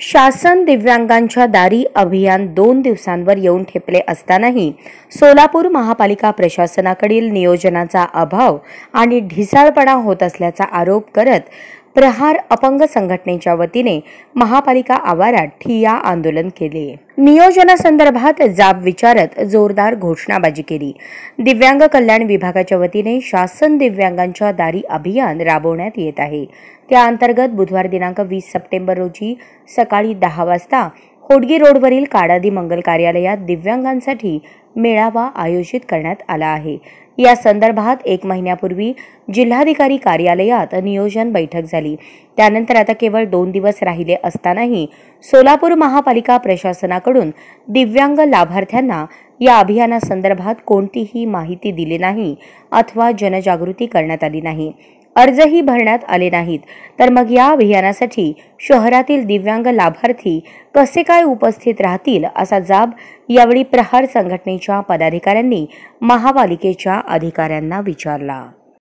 शासन दिव्यांगांच्या दारी अभियान दोन दिवसांवर येऊन ठेपले असतानाही सोलापूर महापालिका प्रशासनाकडील नियोजनाचा अभाव आणि ढिसाळपणा होत असल्याचा आरोप करत प्रहार अपंग संघटनेच्या वतीने महापालिका आवारात ठिया आंदोलन केले नियोजनासंदर्भात जाब विचारत जोरदार घोषणाबाजी केली दिव्यांग कल्याण विभागाच्या वतीने शासन दिव्यांगांच्या दारी अभियान राबवण्यात येत आहे त्या अंतर्गत बुधवार दिनांक वीस सप्टेंबर रोजी सकाळी दहा वाजता होडगी रोडवरील काडादी मंगल कार्यालयात दिव्यांगांसाठी मेळावा आयोजित करण्यात आला आहे या संदर्भात एक महिन्यापूर्वी जिल्हाधिकारी कार्यालयात नियोजन बैठक झाली त्यानंतर आता केवळ दोन दिवस राहिले असतानाही सोलापूर महापालिका प्रशासनाकडून दिव्यांग लाभार्थ्यांना या अभियानासंदर्भात कोणतीही माहिती दिली नाही अथवा जनजागृती करण्यात आली नाही अर्जही भरण्यात आले नाहीत तर मग या अभियानासाठी शहरातील दिव्यांग लाभार्थी कसे काय उपस्थित राहतील असा जाब यावेळी प्रहार संघटनेच्या पदाधिकाऱ्यांनी महापालिकेच्या अधिकाऱ्यांना विचारला